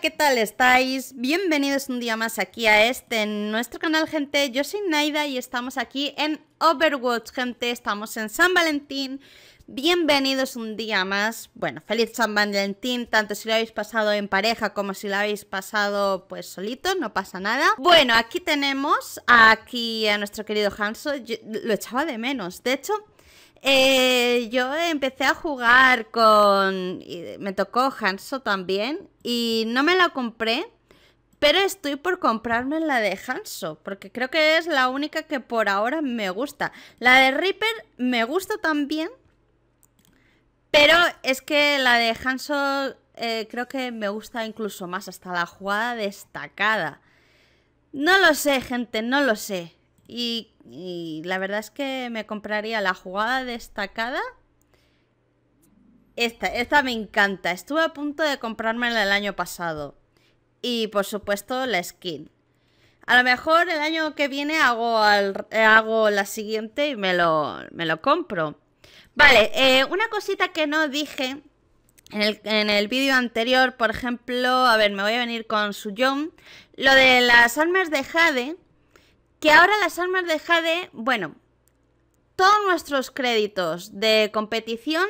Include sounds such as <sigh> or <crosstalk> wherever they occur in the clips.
¿qué tal estáis? Bienvenidos un día más aquí a este, en nuestro canal, gente. Yo soy Naida y estamos aquí en Overwatch, gente. Estamos en San Valentín. Bienvenidos un día más. Bueno, feliz San Valentín, tanto si lo habéis pasado en pareja como si lo habéis pasado pues solito, no pasa nada. Bueno, aquí tenemos aquí a nuestro querido Hanso. lo echaba de menos. De hecho, eh, yo empecé a jugar con... Me tocó Hanso también y no me la compré, pero estoy por comprarme la de Hanso, porque creo que es la única que por ahora me gusta. La de Reaper me gusta también, pero es que la de Hanso eh, creo que me gusta incluso más, hasta la jugada destacada. No lo sé, gente, no lo sé. Y, la verdad es que me compraría la jugada destacada. Esta, esta me encanta. Estuve a punto de comprármela el año pasado. Y por supuesto la skin. A lo mejor el año que viene hago, eh, hago la siguiente y me lo, compro. Vale, eh, una cosita que no dije en el, vídeo anterior, por ejemplo, a ver, me voy a venir con su John Lo de las armas de Jade, que ahora las armas de Jade, bueno, todos nuestros créditos de competición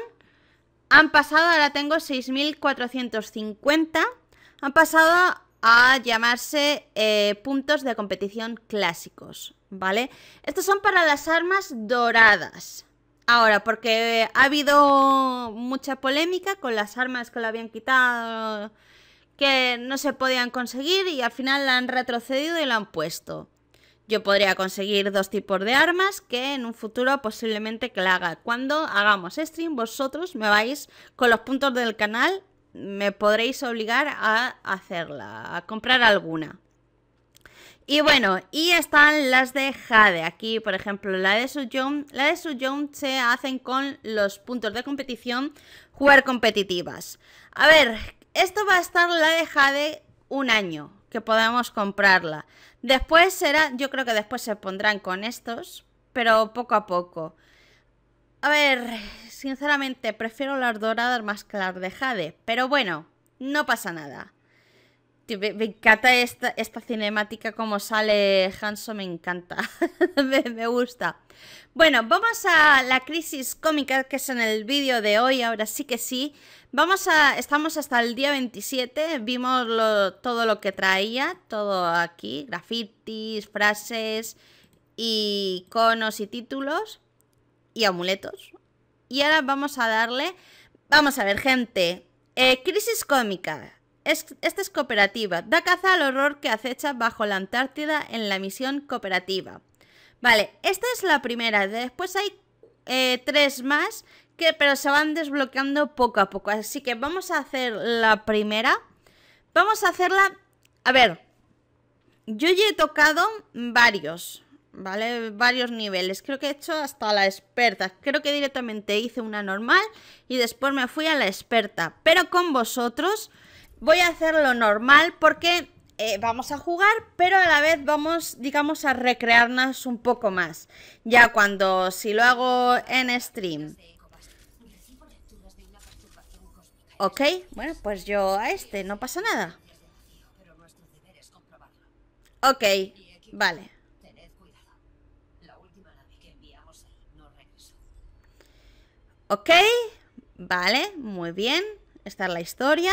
han pasado, ahora tengo 6.450, han pasado a llamarse eh, puntos de competición clásicos, ¿vale? Estos son para las armas doradas. Ahora, porque ha habido mucha polémica con las armas que lo habían quitado, que no se podían conseguir y al final la han retrocedido y la han puesto. Yo podría conseguir dos tipos de armas que en un futuro posiblemente que la haga. Cuando hagamos stream, vosotros me vais con los puntos del canal, me podréis obligar a hacerla, a comprar alguna. Y bueno, y están las de Jade. Aquí, por ejemplo, la de Sujong. La de Sujong se hacen con los puntos de competición, jugar competitivas. A ver, esto va a estar la de Jade un año que podamos comprarla. Después será, yo creo que después se pondrán con estos, pero poco a poco. A ver, sinceramente prefiero las doradas más que las de jade, pero bueno, no pasa nada me, encanta esta, cinemática como sale Hanso, me encanta, <laughs> me, gusta. Bueno, vamos a la crisis cómica que es en el vídeo de hoy, ahora sí que sí. Vamos a, estamos hasta el día 27, vimos todo lo que traía, todo aquí, grafitis, frases, conos y títulos y amuletos. Y ahora vamos a darle, vamos a ver gente, eh, crisis cómica esta es cooperativa. Da caza al horror que acecha bajo la Antártida en la misión cooperativa. Vale, esta es la primera. Después hay eh, tres más, que, pero se van desbloqueando poco a poco. Así que vamos a hacer la primera. Vamos a hacerla... A ver, yo ya he tocado varios, ¿vale? Varios niveles. Creo que he hecho hasta la experta. Creo que directamente hice una normal y después me fui a la experta. Pero con vosotros voy a hacerlo normal porque eh, vamos a jugar, pero a la vez vamos, digamos, a recrearnos un poco más. Ya cuando, si lo hago en stream. Ok, bueno, pues yo a este, no pasa nada. Ok, vale. Ok, vale, muy bien. Esta es la historia.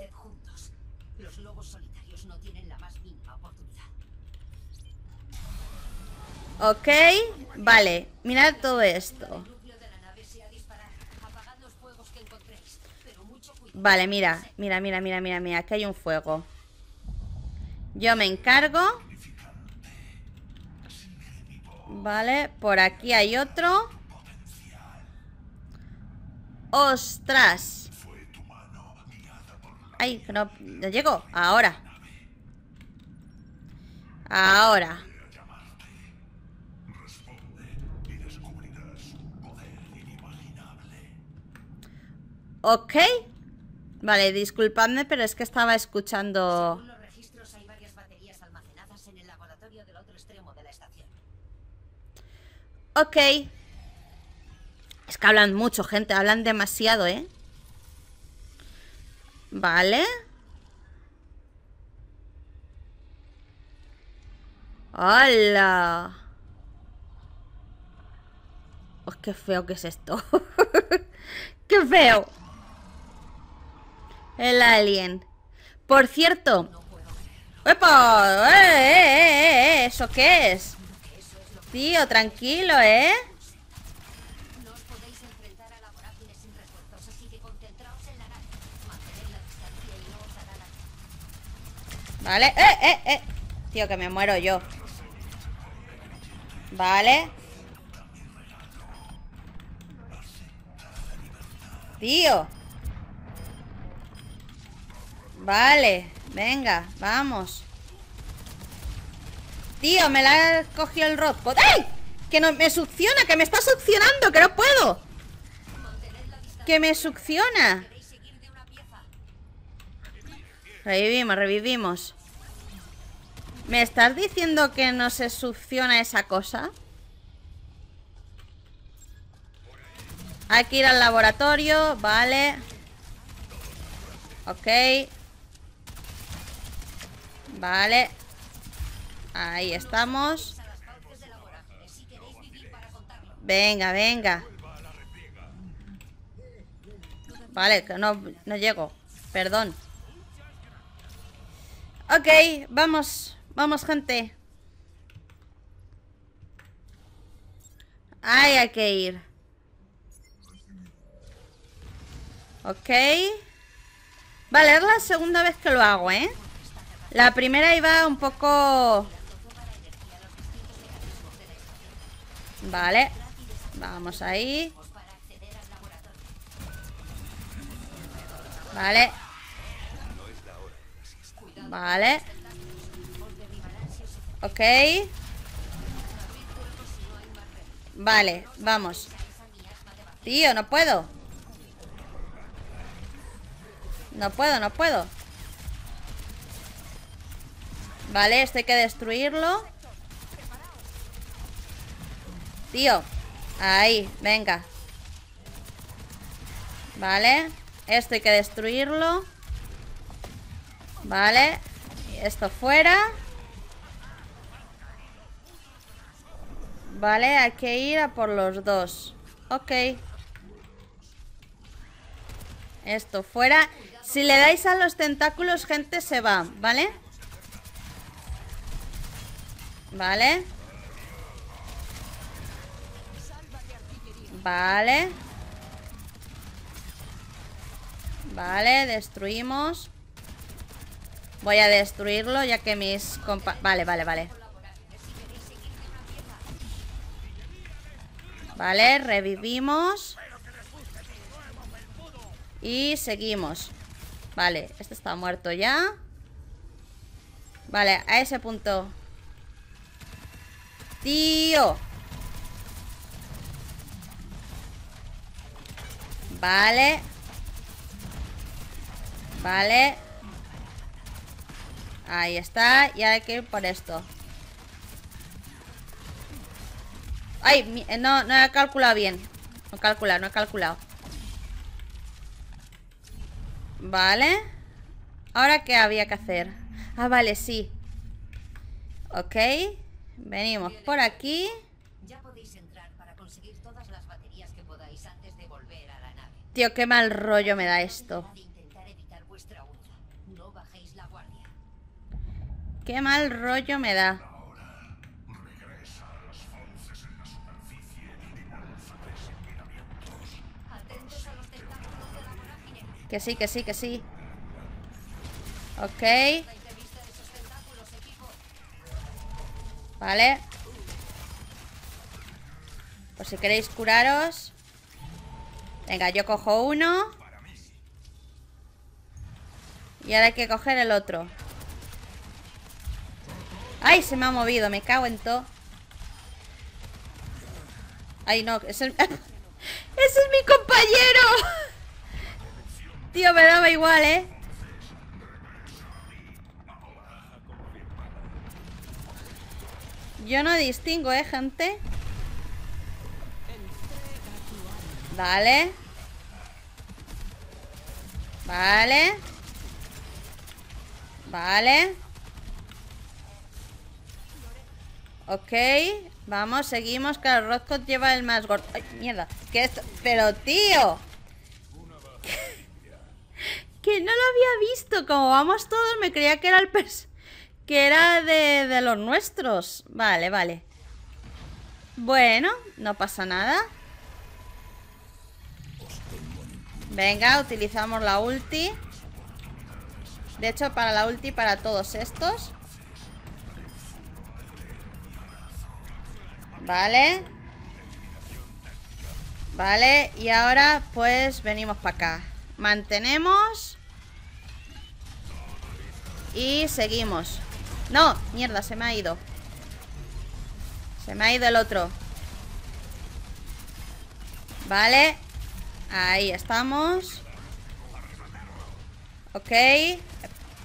Ok, vale, mirad todo esto Vale, mira, mira, mira, mira, mira, mira Aquí hay un fuego Yo me encargo Vale, por aquí hay otro ¡Ostras! Ay, no... llego, ahora Ahora ¿Ok? Vale, disculpadme, pero es que estaba escuchando... en Ok. Es que hablan mucho, gente. Hablan demasiado, ¿eh? Vale. ¡Hola! Oh, ¡Qué feo que es esto! <laughs> ¡Qué feo! El alien. Por cierto. ¡Uepa! ¡Eh eh, ¡Eh, eh, eh, eso qué es? Tío, tranquilo, ¿eh? No os podéis enfrentar a la porágiles sin refuerzos, así que concentraos en la naranja. Mantener la distancia y no os hará nada. Vale, eh, eh, eh. Tío, que me muero yo. Vale. Tío. Vale, venga, vamos Tío, me la ha cogido el robot ¡Ay! Que no, me succiona, que me está succionando, que no puedo Que me succiona Revivimos, revivimos ¿Me estás diciendo que no se succiona esa cosa? Hay que ir al laboratorio, vale Ok Vale. Ahí estamos. Venga, venga. Vale, que no, no llego. Perdón. Ok, vamos. Vamos, gente. Ahí hay que ir. Ok. Vale, es la segunda vez que lo hago, ¿eh? La primera iba un poco... Vale. Vamos ahí. Vale. Vale. Ok. Vale, vamos. Tío, no puedo. No puedo, no puedo. Vale, esto hay que destruirlo Tío Ahí, venga Vale Esto hay que destruirlo Vale Esto fuera Vale, hay que ir a por los dos Ok Esto fuera Si le dais a los tentáculos, gente, se va ¿Vale? Vale. Vale. Vale, destruimos. Voy a destruirlo ya que mis compa... Vale, vale, vale. Vale, revivimos. Y seguimos. Vale, este está muerto ya. Vale, a ese punto Tío. Vale. Vale. Ahí está. Y hay que ir por esto. Ay, eh, no, no he calculado bien. No he calculado, no he calculado. Vale. Ahora, ¿qué había que hacer? Ah, vale, sí. Ok. Venimos por aquí. Tío, qué mal rollo me da esto. Qué mal rollo me da. Que sí, que sí, que sí. Ok. Vale Por si queréis curaros Venga, yo cojo uno Y ahora hay que coger el otro ¡Ay! Se me ha movido, me cago en todo ¡Ay, no! <laughs> ¡Ese es, es mi compañero! <laughs> Tío, me daba igual, ¿eh? Yo no distingo, ¿eh, gente? Vale Vale Vale Ok Vamos, seguimos el Rodcott lleva el más gordo Ay, mierda ¿Qué esto? Pero, tío <laughs> Que no lo había visto Como vamos todos, me creía que era el personaje que era de, los nuestros. Vale, vale. Bueno, no pasa nada. Venga, utilizamos la ulti. De hecho, para la ulti, para todos estos. Vale. Vale, y ahora pues venimos para acá. Mantenemos. Y seguimos. No, mierda, se me ha ido Se me ha ido el otro Vale Ahí estamos Ok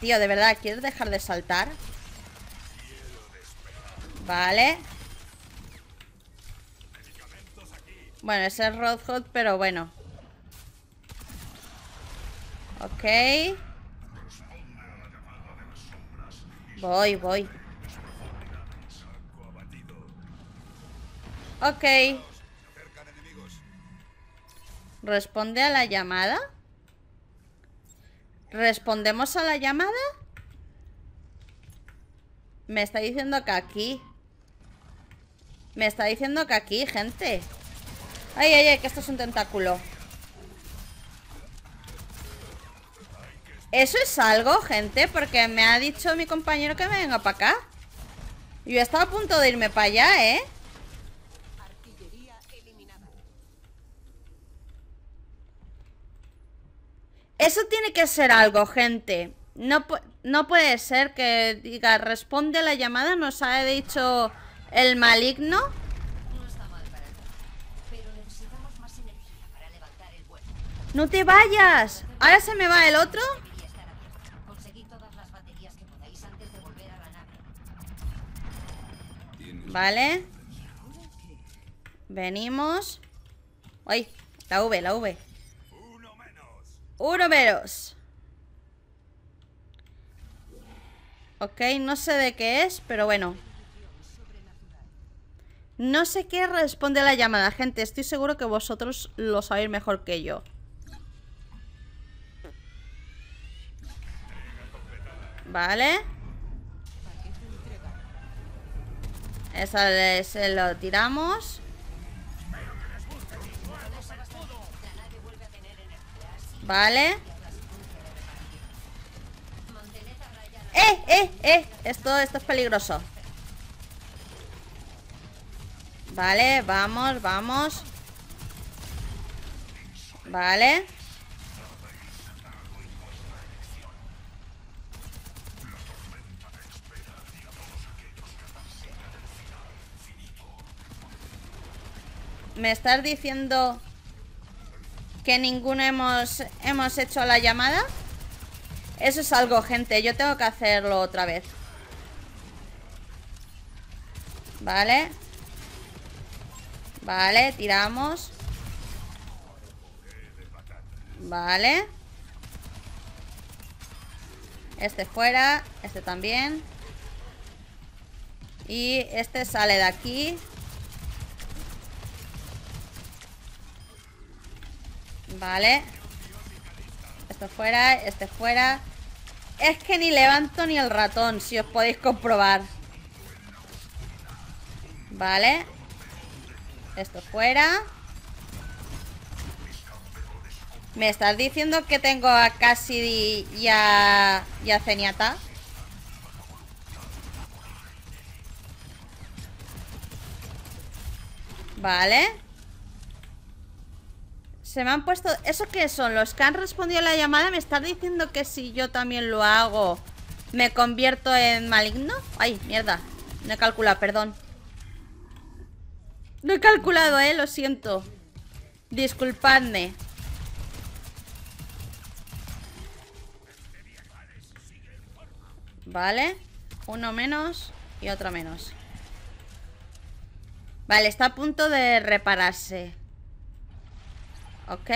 Tío, de verdad, ¿quieres dejar de saltar? Vale Bueno, ese es Rodhot, pero bueno Ok Voy, voy. Ok. ¿Responde a la llamada? ¿Respondemos a la llamada? Me está diciendo que aquí Me está diciendo que aquí, gente Ay, ay, ay, que esto es un tentáculo Eso es algo, gente, porque me ha dicho mi compañero que me venga para acá. Yo estaba a punto de irme para allá, ¿eh? Eso tiene que ser algo, gente. No, no puede ser que diga, responde a la llamada, nos ha dicho el maligno. ¡No te vayas! ¿Ahora se me va el otro? Vale Venimos Uy, La V, la V Uno menos Ok, no sé de qué es, pero bueno No sé qué responde la llamada, gente Estoy seguro que vosotros lo sabéis mejor que yo Vale Eso se lo tiramos. Vale. ¡Eh, eh, eh! Esto, esto es peligroso. Vale, vamos, vamos. Vale. ¿Me estás diciendo que ninguno hemos, hemos hecho la llamada? Eso es algo, gente. Yo tengo que hacerlo otra vez. Vale. Vale, tiramos. Vale. Este fuera. Este también. Y este sale de aquí. Vale. Esto fuera, este fuera. Es que ni levanto ni el ratón, si os podéis comprobar. Vale. Esto fuera. ¿Me estás diciendo que tengo a Cassidy y a, Vale. Se me han puesto... ¿Eso qué son? Los que han respondido a la llamada me están diciendo que si yo también lo hago ¿Me convierto en maligno? Ay, mierda No he calculado, perdón No he calculado, eh, lo siento Disculpadme Vale Uno menos y otro menos Vale, está a punto de repararse Ok.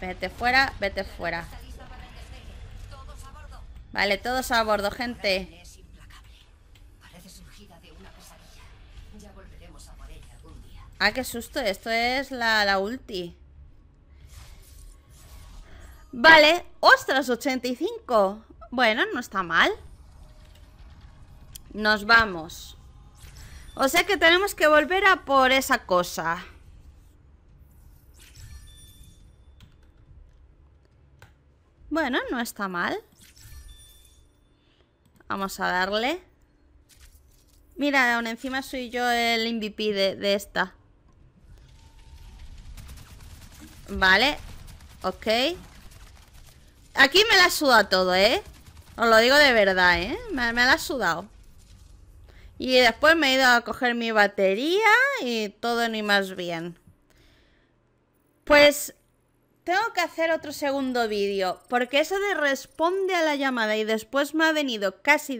Vete fuera, vete fuera. Vale, todos a bordo, gente. Ah, qué susto, esto es la, la ulti. Vale, ostras, 85. Bueno, no está mal. Nos vamos. O sea que tenemos que volver a por esa cosa. Bueno, no está mal. Vamos a darle. Mira, aún encima soy yo el MVP de, esta. Vale. Ok. Aquí me la suda todo, ¿eh? Os lo digo de verdad, ¿eh? Me, me la ha sudado. Y después me he ido a coger mi batería y todo ni más bien. Pues tengo que hacer otro segundo vídeo, porque eso de responde a la llamada y después me ha venido casi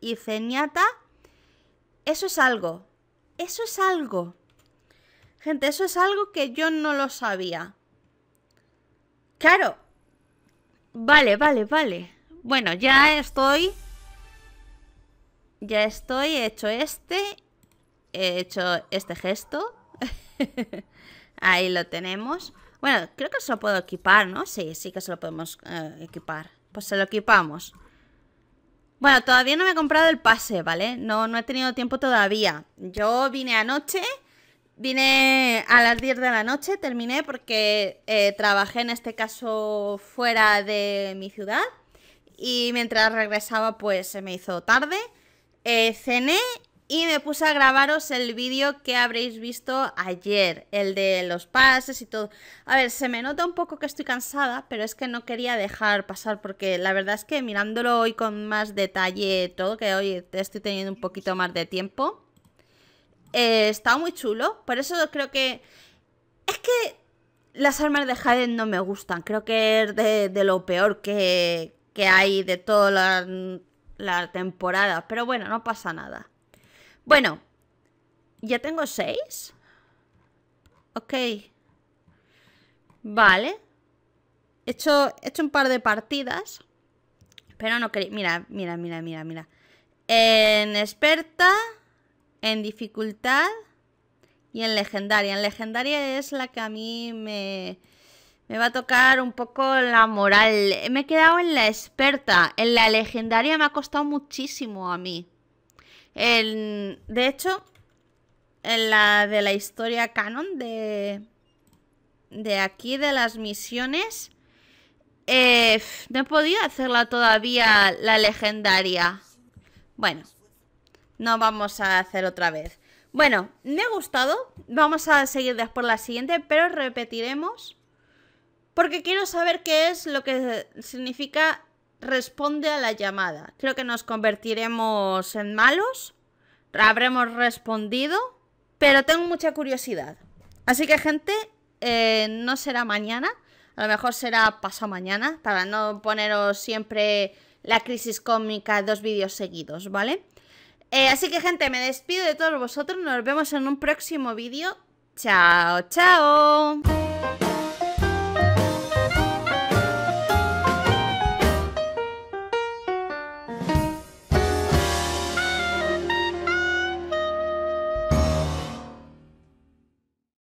y ceñata. eso es algo. Eso es algo. Gente, eso es algo que yo no lo sabía. Claro. Vale, vale, vale. Bueno, ya estoy... Ya estoy, he hecho este. He hecho este gesto. <laughs> Ahí lo tenemos. Bueno, creo que se lo puedo equipar, ¿no? Sí, sí que se lo podemos eh, equipar. Pues se lo equipamos. Bueno, todavía no me he comprado el pase, ¿vale? No, no he tenido tiempo todavía. Yo vine anoche, vine a las 10 de la noche, terminé porque eh, trabajé en este caso fuera de mi ciudad y mientras regresaba pues se me hizo tarde. Eh, cené y me puse a grabaros el vídeo que habréis visto ayer, el de los pases y todo. A ver, se me nota un poco que estoy cansada, pero es que no quería dejar pasar porque la verdad es que mirándolo hoy con más detalle todo, que hoy estoy teniendo un poquito más de tiempo, eh, está muy chulo. Por eso creo que... Es que las armas de Hades no me gustan. Creo que es de, lo peor que, que, hay de toda la, la temporada. Pero bueno, no pasa nada. Bueno, ya tengo seis. Ok. Vale. He hecho, hecho un par de partidas. Pero no quería... Mira, mira, mira, mira, mira. En experta, en dificultad y en legendaria. En legendaria es la que a mí me... Me va a tocar un poco la moral. Me he quedado en la experta. En la legendaria me ha costado muchísimo a mí de hecho, en la de la historia canon de, de aquí, de las misiones, eh, no he podido hacerla todavía la legendaria. Bueno, no vamos a hacer otra vez. Bueno, me ha gustado. Vamos a seguir después la siguiente, pero repetiremos. Porque quiero saber qué es lo que significa responde a la llamada. Creo que nos convertiremos en malos. Habremos respondido. Pero tengo mucha curiosidad. Así que, gente, eh, no será mañana. A lo mejor será pasado mañana. Para no poneros siempre la crisis cómica dos vídeos seguidos, ¿vale? Eh, así que, gente, me despido de todos vosotros. Nos vemos en un próximo vídeo. Chao, chao.